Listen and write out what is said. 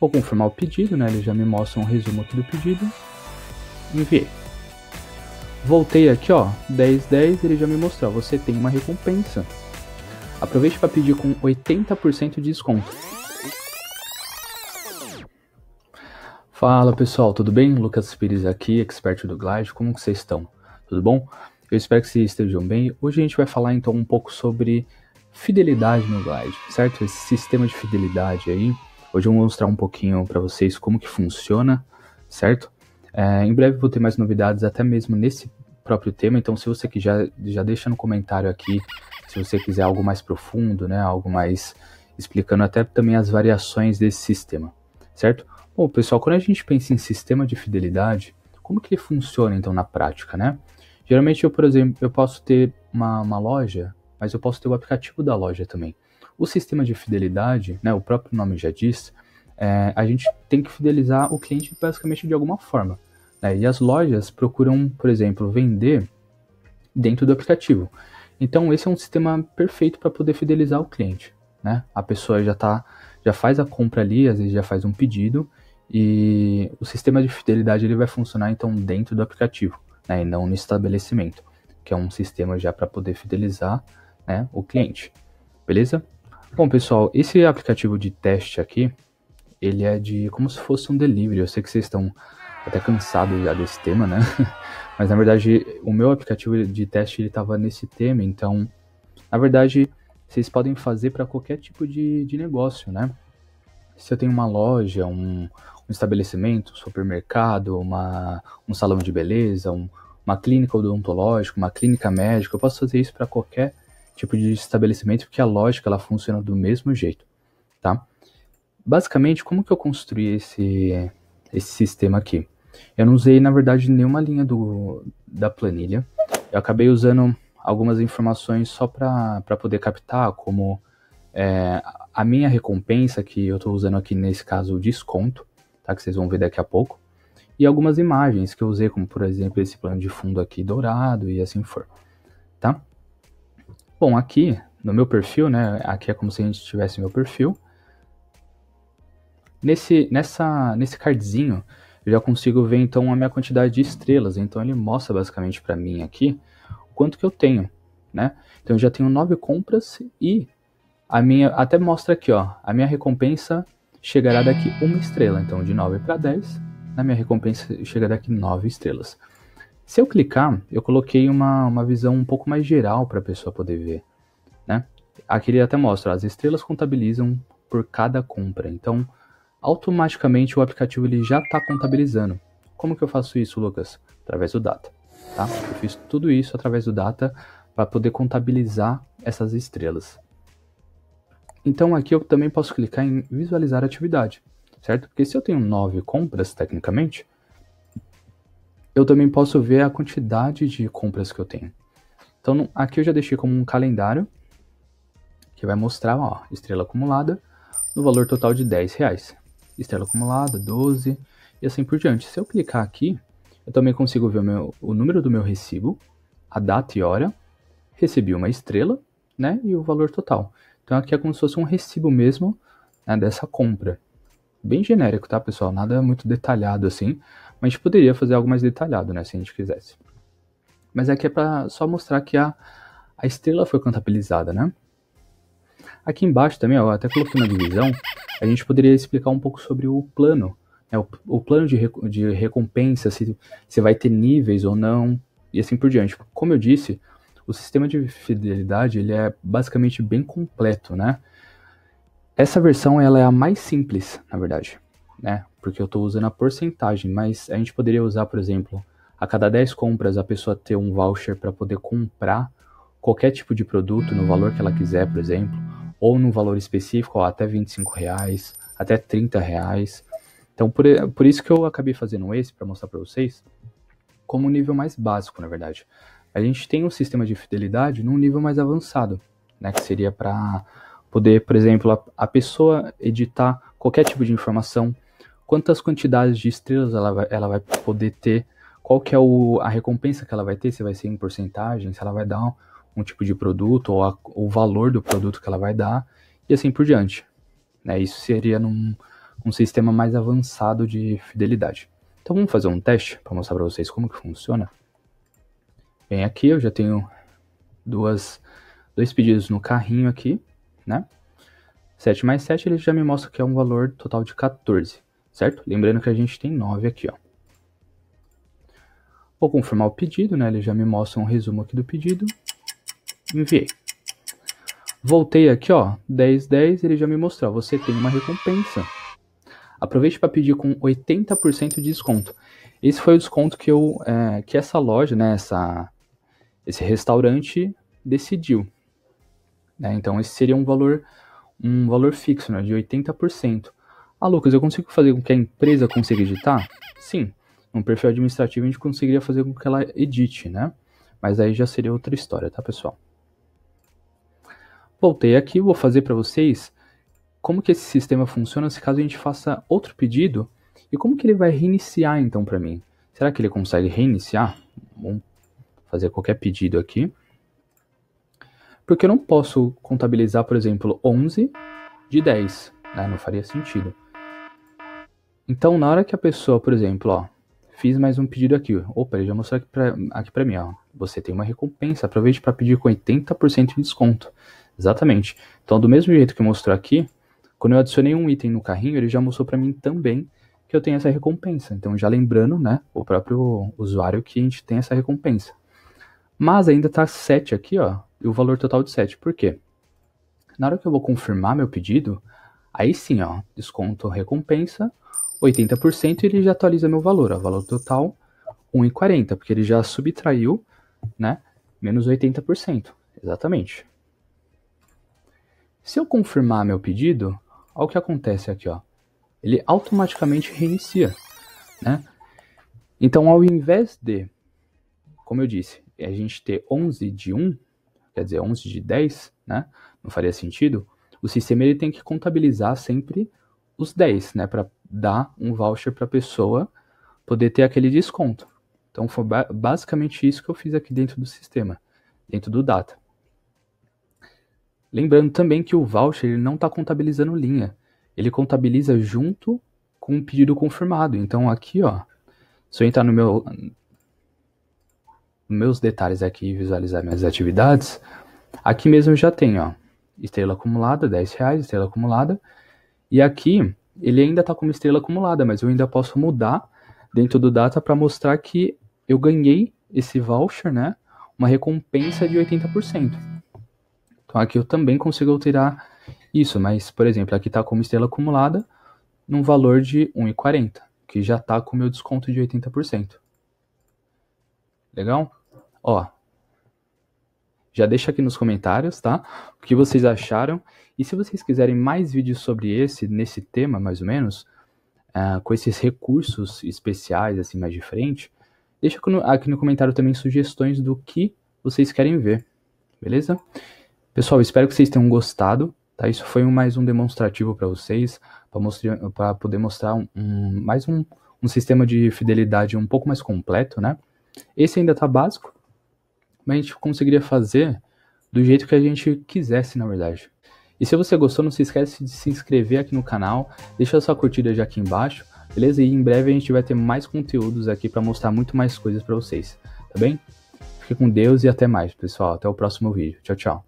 Vou confirmar o pedido, né? Ele já me mostra um resumo aqui do pedido. Enviei. Voltei aqui, ó, 1010, ele já me mostrou, você tem uma recompensa. Aproveite para pedir com 80% de desconto. Fala pessoal, tudo bem? Lucas Pires aqui, expert do Glide, como que vocês estão? Tudo bom? Eu espero que vocês estejam bem. Hoje a gente vai falar então um pouco sobre fidelidade no Glide, certo? Esse sistema de fidelidade aí Hoje eu vou mostrar um pouquinho para vocês como que funciona, certo? É, em breve vou ter mais novidades até mesmo nesse próprio tema, então se você que já, já deixa no comentário aqui, se você quiser algo mais profundo, né, algo mais explicando até também as variações desse sistema, certo? Bom, pessoal, quando a gente pensa em sistema de fidelidade, como que ele funciona então na prática, né? Geralmente eu, por exemplo, eu posso ter uma, uma loja, mas eu posso ter o aplicativo da loja também. O sistema de fidelidade, né, o próprio nome já diz, é, a gente tem que fidelizar o cliente basicamente de alguma forma. Né? E as lojas procuram, por exemplo, vender dentro do aplicativo. Então esse é um sistema perfeito para poder fidelizar o cliente. Né? A pessoa já tá, já faz a compra ali, às vezes já faz um pedido e o sistema de fidelidade ele vai funcionar então dentro do aplicativo, né? E não no estabelecimento, que é um sistema já para poder fidelizar né, o cliente. Beleza? Bom, pessoal, esse aplicativo de teste aqui, ele é de como se fosse um delivery. Eu sei que vocês estão até cansados já desse tema, né? Mas na verdade, o meu aplicativo de teste ele estava nesse tema, então, na verdade, vocês podem fazer para qualquer tipo de, de negócio, né? Se eu tenho uma loja, um, um estabelecimento, um supermercado, uma, um salão de beleza, um, uma clínica odontológica, uma clínica médica, eu posso fazer isso para qualquer tipo de estabelecimento, porque a lógica ela funciona do mesmo jeito, tá? Basicamente, como que eu construí esse, esse sistema aqui? Eu não usei, na verdade, nenhuma linha do, da planilha. Eu acabei usando algumas informações só para poder captar, como é, a minha recompensa, que eu estou usando aqui nesse caso o desconto, tá? que vocês vão ver daqui a pouco, e algumas imagens que eu usei, como por exemplo esse plano de fundo aqui dourado e assim for. Tá? Bom, aqui no meu perfil, né? Aqui é como se a gente tivesse meu perfil. Nesse, nessa, nesse cardzinho, eu já consigo ver então a minha quantidade de estrelas. Então ele mostra basicamente para mim aqui o quanto que eu tenho, né? Então eu já tenho nove compras e a minha até mostra aqui, ó, a minha recompensa chegará daqui uma estrela. Então de 9 para 10, na minha recompensa chega daqui nove estrelas. Se eu clicar, eu coloquei uma, uma visão um pouco mais geral para a pessoa poder ver. Né? Aqui ele até mostra, as estrelas contabilizam por cada compra. Então, automaticamente o aplicativo ele já está contabilizando. Como que eu faço isso, Lucas? Através do Data. Tá? Eu fiz tudo isso através do Data para poder contabilizar essas estrelas. Então aqui eu também posso clicar em visualizar atividade, certo? Porque se eu tenho nove compras, tecnicamente, eu também posso ver a quantidade de compras que eu tenho. Então, aqui eu já deixei como um calendário, que vai mostrar, ó, estrela acumulada, no valor total de 10 reais. Estrela acumulada, 12, e assim por diante. Se eu clicar aqui, eu também consigo ver o, meu, o número do meu recibo, a data e hora, recebi uma estrela, né, e o valor total. Então, aqui é como se fosse um recibo mesmo né, dessa compra. Bem genérico, tá, pessoal? Nada muito detalhado assim, mas a gente poderia fazer algo mais detalhado, né, se a gente quisesse. Mas aqui é para só mostrar que a, a estrela foi contabilizada, né? Aqui embaixo também, ó, até coloquei na divisão, a gente poderia explicar um pouco sobre o plano. Né, o, o, plano de, de recompensa, se, se vai ter níveis ou não, e assim por diante. Como eu disse, o sistema de fidelidade ele é basicamente bem completo, né? Essa versão ela é a mais simples, na verdade. Né? porque eu estou usando a porcentagem, mas a gente poderia usar, por exemplo, a cada 10 compras a pessoa ter um voucher para poder comprar qualquer tipo de produto no valor que ela quiser, por exemplo, ou num valor específico, ó, até 25 reais, até 30 reais. Então, por, por isso que eu acabei fazendo esse para mostrar para vocês como um nível mais básico, na verdade. A gente tem um sistema de fidelidade num nível mais avançado, né, que seria para poder, por exemplo, a, a pessoa editar qualquer tipo de informação, quantas quantidades de estrelas ela vai, ela vai poder ter, qual que é o, a recompensa que ela vai ter, se vai ser em porcentagem, se ela vai dar um, um tipo de produto ou a, o valor do produto que ela vai dar e assim por diante. Né? Isso seria num um sistema mais avançado de fidelidade. Então vamos fazer um teste para mostrar para vocês como que funciona. Bem, aqui eu já tenho duas, dois pedidos no carrinho aqui, né? 7 mais 7 ele já me mostra que é um valor total de 14 certo? Lembrando que a gente tem 9 aqui, ó. Vou confirmar o pedido, né? Ele já me mostra um resumo aqui do pedido. Enviei. Voltei aqui, ó, 10, 10, ele já me mostrou. Você tem uma recompensa. Aproveite para pedir com 80% de desconto. Esse foi o desconto que, eu, é, que essa loja, né, essa, esse restaurante decidiu. Né? Então, esse seria um valor, um valor fixo, né, de 80%. Ah, Lucas, eu consigo fazer com que a empresa consiga editar? Sim, um perfil administrativo a gente conseguiria fazer com que ela edite, né? Mas aí já seria outra história, tá, pessoal? Voltei aqui, vou fazer para vocês como que esse sistema funciona se caso a gente faça outro pedido e como que ele vai reiniciar então para mim. Será que ele consegue reiniciar? Vamos fazer qualquer pedido aqui. Porque eu não posso contabilizar, por exemplo, 11 de 10. Né? Não faria sentido. Então, na hora que a pessoa, por exemplo, ó, fiz mais um pedido aqui. Opa, ele já mostrou aqui pra, mim, ó. Você tem uma recompensa. Aproveite para pedir com 80% de desconto. Exatamente. Então, do mesmo jeito que mostrou aqui, quando eu adicionei um item no carrinho, ele já mostrou para mim também que eu tenho essa recompensa. Então, já lembrando, né, o próprio usuário que a gente tem essa recompensa. Mas ainda tá 7 aqui, ó, e o valor total de 7. Por quê? Na hora que eu vou confirmar meu pedido, aí sim, ó, desconto recompensa, 80%, ele já atualiza meu valor, o valor total 1,40, porque ele já subtraiu, né, menos 80%, exatamente. Se eu confirmar meu pedido, olha o que acontece aqui, ó. Ele automaticamente reinicia, né? Então, ao invés de, como eu disse, a gente ter 11 de 1, quer dizer, 11 de 10, né? Não faria sentido. O sistema ele tem que contabilizar sempre os 10, né, para dar um voucher para a pessoa poder ter aquele desconto. Então foi ba basicamente isso que eu fiz aqui dentro do sistema, dentro do data. Lembrando também que o voucher ele não está contabilizando linha, ele contabiliza junto com o pedido confirmado. Então aqui, ó, se eu entrar no meu meus detalhes aqui e visualizar minhas atividades, aqui mesmo já tem, ó, estrela acumulada, 10 reais, estrela acumulada, e aqui, ele ainda está com uma estrela acumulada, mas eu ainda posso mudar dentro do data para mostrar que eu ganhei esse voucher, né? Uma recompensa de 80%. Então aqui eu também consigo alterar isso, mas, por exemplo, aqui está com uma estrela acumulada num valor de 1,40, que já está com o meu desconto de 80%. Legal? Ó, já deixa aqui nos comentários, tá? O que vocês acharam. E se vocês quiserem mais vídeos sobre esse, nesse tema, mais ou menos, uh, com esses recursos especiais, assim, mais de frente, deixa aqui no comentário também sugestões do que vocês querem ver, beleza? Pessoal, espero que vocês tenham gostado, tá? Isso foi um, mais um demonstrativo para vocês, para poder mostrar um, um mais um, um sistema de fidelidade um pouco mais completo, né? Esse ainda está básico, mas a gente conseguiria fazer do jeito que a gente quisesse, na verdade. E se você gostou, não se esquece de se inscrever aqui no canal, deixa sua curtida já aqui embaixo, beleza? E em breve a gente vai ter mais conteúdos aqui para mostrar muito mais coisas para vocês, tá bem? Fique com Deus e até mais, pessoal. Até o próximo vídeo. Tchau, tchau.